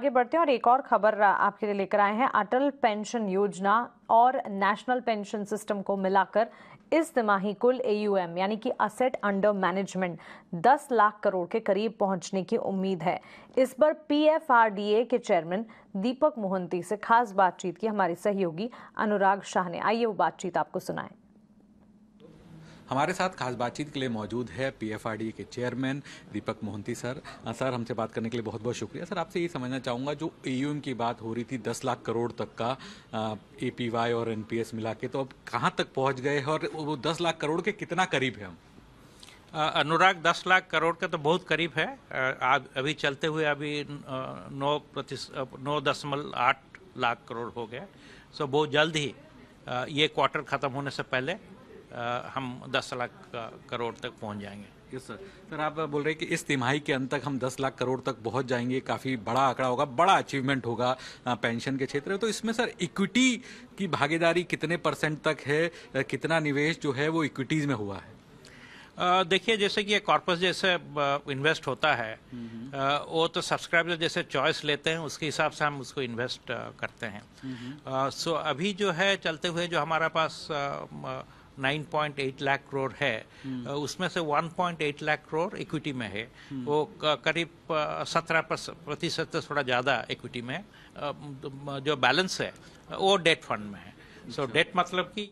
आगे बढ़ते हैं और एक और खबर आपके लिए लेकर आए हैं अटल पेंशन योजना और नेशनल पेंशन सिस्टम को मिलाकर इस तिमाही कुल एयूएम यानी कि asset under management 10 lakh crore के करीब पहुंचने की उम्मीद है इस पर पीएफआरडीए के चेयरमैन दीपक मोहंती से खास बातचीत की हमारे सहयोगी अनुराग शाह ने आइए वो बातचीत आपको सुनाएं हमारे साथ खास बातचीत के लिए मौजूद है पीएफआरडी के chairman Deepak Mohanty sir sir हमसे बात करने के लिए बहुत बहुत शुक्रिया सर आपसे ये समझना चाहूँगा जो ए की बात हो रही थी दस लाख करोड़ तक का ए और एन मिला के तो अब कहाँ तक पहुँच गए और वो दस लाख करोड़ के कितना करीब है हम अनुराग दस लाख करोड़ का तो बहुत करीब है आज अभी चलते हुए अभी नौ प्रतिशत नौ दशमलव आठ लाख करोड़ हो गया सो बहुत जल्द ही ये क्वार्टर ख़त्म होने से पहले हम 10 लाख करोड़ तक पहुंच जाएंगे यस सर सर आप बोल रहे हैं कि इस तिमाही के अंत तक हम 10 लाख करोड़ तक पहुंच जाएंगे काफ़ी बड़ा आंकड़ा होगा बड़ा अचीवमेंट होगा पेंशन के क्षेत्र में तो इसमें सर इक्विटी की भागीदारी कितने परसेंट तक है कितना निवेश जो है वो इक्विटीज़ में हुआ है देखिए जैसे कि कॉर्पस जैसे इन्वेस्ट होता है वो तो सब्सक्राइबर जैसे चॉइस लेते हैं उसके हिसाब से हम उसको इन्वेस्ट करते हैं सो अभी जो है चलते हुए जो हमारा पास 9.8 लाख करोड़ है hmm. उसमें से 1.8 लाख करोड़ इक्विटी में है hmm. वो करीब 17 प्रतिशत से थोड़ा ज़्यादा इक्विटी में जो बैलेंस है वो डेट फंड में है सो so, डेट अच्छा। मतलब कि